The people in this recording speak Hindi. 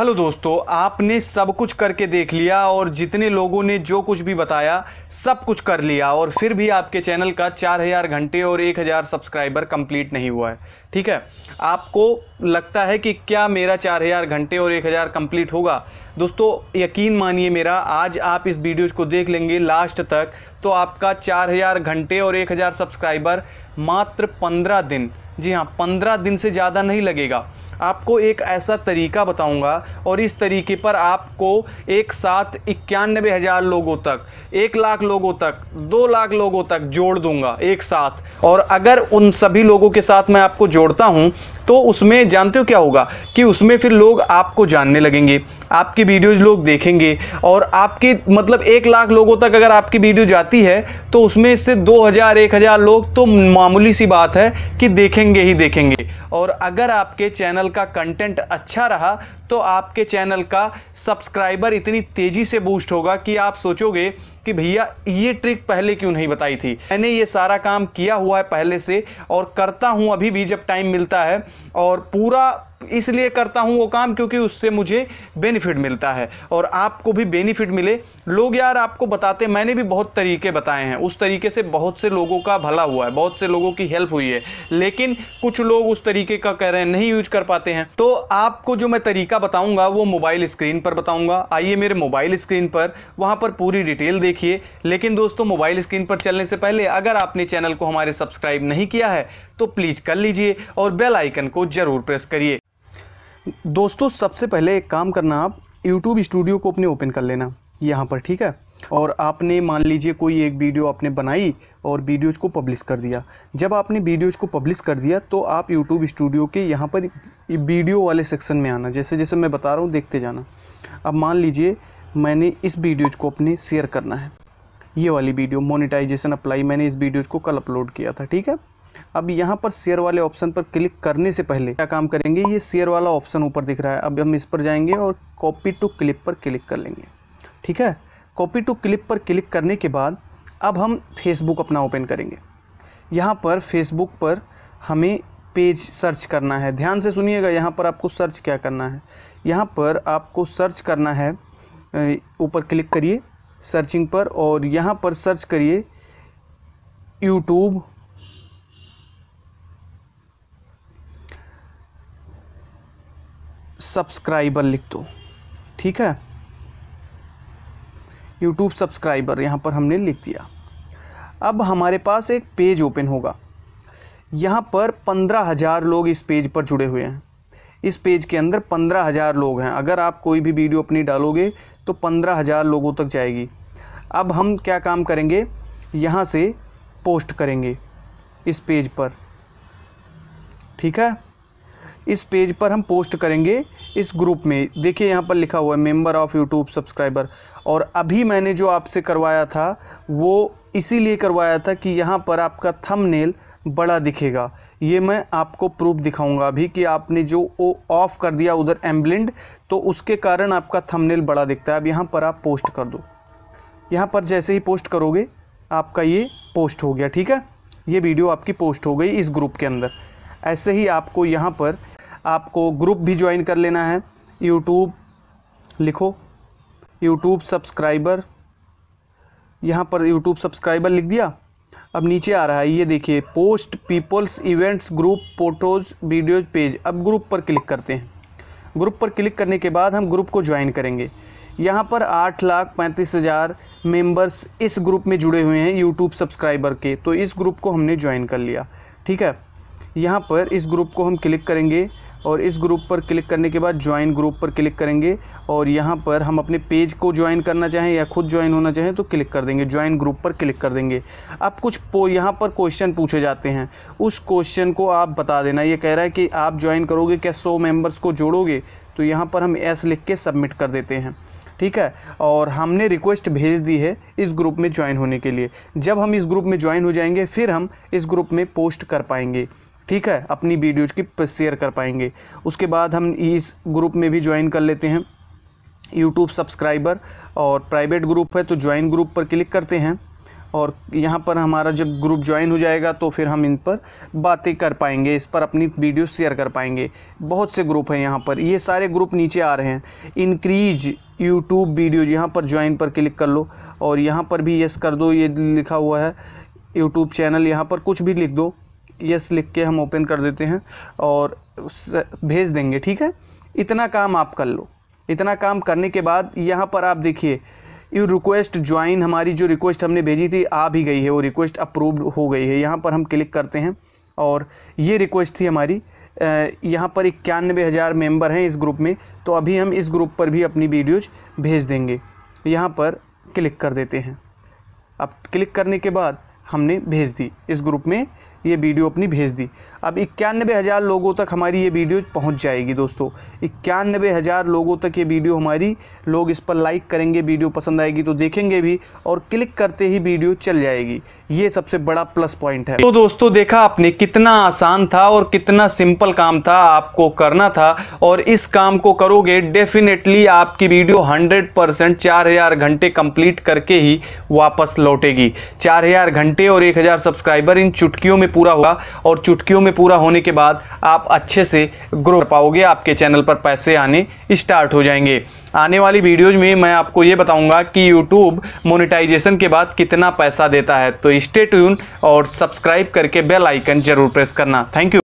हेलो दोस्तों आपने सब कुछ करके देख लिया और जितने लोगों ने जो कुछ भी बताया सब कुछ कर लिया और फिर भी आपके चैनल का 4000 घंटे और 1000 सब्सक्राइबर कंप्लीट नहीं हुआ है ठीक है आपको लगता है कि क्या मेरा 4000 घंटे और 1000 कंप्लीट होगा दोस्तों यकीन मानिए मेरा आज आप इस वीडियोज को देख लेंगे लास्ट तक तो आपका चार घंटे और एक सब्सक्राइबर मात्र पंद्रह दिन जी हाँ पंद्रह दिन से ज़्यादा नहीं लगेगा आपको एक ऐसा तरीका बताऊंगा और इस तरीके पर आपको एक साथ इक्यानबे हज़ार लोगों तक एक लाख लोगों तक दो लाख लोगों तक जोड़ दूंगा एक साथ और अगर उन सभी लोगों के साथ मैं आपको जोड़ता हूँ तो उसमें जानते हो क्या होगा कि उसमें फिर लोग आपको जानने लगेंगे आपकी वीडियोज़ लोग देखेंगे और आपके मतलब एक लाख लोगों तक अगर आपकी वीडियो जाती है तो उसमें से दो हज़ार एक हज़ार लोग तो मामूली सी बात है कि देखेंगे ही देखेंगे और अगर आपके चैनल चैनल का कंटेंट अच्छा रहा तो आपके चैनल का सब्सक्राइबर इतनी तेज़ी से बूस्ट होगा कि आप सोचोगे कि भैया ये ट्रिक पहले क्यों नहीं बताई थी मैंने ये सारा काम किया हुआ है पहले से और करता हूँ अभी भी जब टाइम मिलता है और पूरा इसलिए करता हूँ वो काम क्योंकि उससे मुझे बेनिफिट मिलता है और आपको भी बेनिफिट मिले लोग यार आपको बताते मैंने भी बहुत तरीके बताए हैं उस तरीके से बहुत से लोगों का भला हुआ है बहुत से लोगों की हेल्प हुई है लेकिन कुछ लोग उस तरीके का कह रहे हैं नहीं यूज कर पाते हैं तो आपको जो मैं तरीका बताऊंगा वो मोबाइल स्क्रीन पर बताऊंगा आइए मेरे मोबाइल स्क्रीन पर वहाँ पर पूरी डिटेल देखिए लेकिन दोस्तों मोबाइल स्क्रीन पर चलने से पहले अगर आपने चैनल को हमारे सब्सक्राइब नहीं किया है तो प्लीज़ कर लीजिए और बेल आइकन को ज़रूर प्रेस करिए दोस्तों सबसे पहले एक काम करना आप यूट्यूब स्टूडियो को अपने ओपन कर लेना यहाँ पर ठीक है और आपने मान लीजिए कोई एक वीडियो आपने बनाई और वीडियोज़ को पब्लिश कर दिया जब आपने वीडियोज़ को पब्लिश कर दिया तो आप यूट्यूब स्टूडियो के यहाँ पर वीडियो वाले सेक्शन में आना जैसे जैसे मैं बता रहा हूँ देखते जाना अब मान लीजिए मैंने इस वीडियोज़ को अपने शेयर करना है ये वाली वीडियो मोनिटाइजेशन अप्लाई मैंने इस वीडियोज़ को कल अपलोड किया था ठीक है अब यहाँ पर शेयर वाले ऑप्शन पर क्लिक करने से पहले क्या काम करेंगे ये शेयर वाला ऑप्शन ऊपर दिख रहा है अब हम इस पर जाएंगे और कॉपी टू क्लिप पर क्लिक कर लेंगे ठीक है कॉपी टू क्लिप पर क्लिक करने के बाद अब हम फेसबुक अपना ओपन करेंगे यहाँ पर फेसबुक पर हमें पेज सर्च करना है ध्यान से सुनिएगा यहाँ पर आपको सर्च क्या करना है यहाँ पर आपको सर्च करना है ऊपर क्लिक करिए सर्चिंग पर और यहाँ पर सर्च करिए यूट्यूब सब्सक्राइबर लिख दो ठीक है यूट्यूब सब्सक्राइबर यहाँ पर हमने लिख दिया अब हमारे पास एक पेज ओपन होगा यहाँ पर पंद्रह हज़ार लोग इस पेज पर जुड़े हुए हैं इस पेज के अंदर पंद्रह हज़ार लोग हैं अगर आप कोई भी वीडियो अपनी डालोगे तो पंद्रह हज़ार लोगों तक जाएगी अब हम क्या काम करेंगे यहाँ से पोस्ट करेंगे इस पेज पर ठीक है इस पेज पर हम पोस्ट करेंगे इस ग्रुप में देखिए यहाँ पर लिखा हुआ है मेंबर ऑफ़ यूट्यूब सब्सक्राइबर और अभी मैंने जो आपसे करवाया था वो इसीलिए करवाया था कि यहाँ पर आपका थंबनेल बड़ा दिखेगा ये मैं आपको प्रूफ दिखाऊंगा अभी कि आपने जो वो ऑफ़ कर दिया उधर एम्बलेंड तो उसके कारण आपका थंबनेल बड़ा दिखता है अब यहाँ पर आप पोस्ट कर दो यहाँ पर जैसे ही पोस्ट करोगे आपका ये पोस्ट हो गया ठीक है ये वीडियो आपकी पोस्ट हो गई इस ग्रुप के अंदर ऐसे ही आपको यहाँ पर आपको ग्रुप भी ज्वाइन कर लेना है यूट्यूब लिखो यूट्यूब सब्सक्राइबर यहाँ पर यूट्यूब सब्सक्राइबर लिख दिया अब नीचे आ रहा है ये देखिए post peoples events group photos videos page अब ग्रुप पर क्लिक करते हैं ग्रुप पर क्लिक करने के बाद हम ग्रुप को ज्वाइन करेंगे यहाँ पर आठ लाख पैंतीस हज़ार मेम्बर्स इस ग्रुप में जुड़े हुए हैं यूट्यूब सब्सक्राइबर के तो इस ग्रुप को हमने ज्वाइन कर लिया ठीक है यहाँ पर इस ग्रुप को हम क्लिक करेंगे और इस ग्रुप पर क्लिक करने के बाद ज्वाइन ग्रुप पर क्लिक करेंगे और यहाँ पर हम अपने पेज को ज्वाइन करना चाहें या खुद ज्वाइन होना चाहें तो क्लिक कर देंगे ज्वाइन ग्रुप पर क्लिक कर देंगे अब कुछ पो यहाँ पर क्वेश्चन पूछे जाते हैं उस क्वेश्चन को आप बता देना ये कह रहा है कि आप ज्वाइन करोगे क्या सौ मेम्बर्स को जोड़ोगे तो यहाँ पर हम एस लिख के सबमिट कर देते हैं ठीक है और हमने रिक्वेस्ट भेज दी है इस ग्रुप में ज्वाइन होने के लिए जब हम इस ग्रुप में ज्वाइन हो जाएंगे फिर हम इस ग्रुप में पोस्ट कर पाएंगे ठीक है अपनी वीडियोज की शेयर कर पाएंगे उसके बाद हम इस ग्रुप में भी ज्वाइन कर लेते हैं यूट्यूब सब्सक्राइबर और प्राइवेट ग्रुप है तो ज्वाइन ग्रुप पर क्लिक करते हैं और यहाँ पर हमारा जब ग्रुप ज्वाइन हो जाएगा तो फिर हम इन पर बातें कर पाएंगे इस पर अपनी वीडियो शेयर कर पाएंगे बहुत से ग्रुप हैं यहाँ पर ये सारे ग्रुप नीचे आ रहे हैं इनक्रीज यूट्यूब वीडियोज यहाँ पर ज्वाइन पर क्लिक कर लो और यहाँ पर भी यस कर दो ये लिखा हुआ है यूट्यूब चैनल यहाँ पर कुछ भी लिख दो यस लिख के हम ओपन कर देते हैं और भेज देंगे ठीक है इतना काम आप कर लो इतना काम करने के बाद यहाँ पर आप देखिए यू रिक्वेस्ट ज्वाइन हमारी जो रिक्वेस्ट हमने भेजी थी आ भी गई है वो रिक्वेस्ट अप्रूव्ड हो गई है यहाँ पर हम क्लिक करते हैं और ये रिक्वेस्ट थी हमारी यहाँ पर इक्यानवे हज़ार मेम्बर हैं इस ग्रुप में तो अभी हम इस ग्रुप पर भी अपनी वीडियोज भेज देंगे यहाँ पर क्लिक कर देते हैं अब क्लिक करने के बाद हमने भेज दी इस ग्रुप में ये वीडियो अपनी भेज दी अब इक्यानबे हज़ार लोगों तक हमारी ये वीडियो पहुंच जाएगी दोस्तों इक्यानबे हज़ार लोगों तक ये वीडियो हमारी लोग इस पर लाइक करेंगे वीडियो पसंद आएगी तो देखेंगे भी और क्लिक करते ही वीडियो चल जाएगी ये सबसे बड़ा प्लस पॉइंट है तो दोस्तों देखा आपने कितना आसान था और कितना सिंपल काम था आपको करना था और इस काम को करोगे डेफिनेटली आपकी वीडियो हंड्रेड परसेंट चार घंटे कंप्लीट करके ही वापस लौटेगी चार घंटे और एक सब्सक्राइबर इन चुटकियों में पूरा होगा और चुटकियों में पूरा होने के बाद आप अच्छे से ग्रो कर पाओगे आपके चैनल पर पैसे आने स्टार्ट हो जाएंगे आने वाली वीडियोज में मैं आपको ये बताऊंगा कि यूट्यूब मोनिटाइजेशन के बाद कितना पैसा देता है तो स्टे ट्यून और सब्सक्राइब करके बेल आइकन ज़रूर प्रेस करना थैंक यू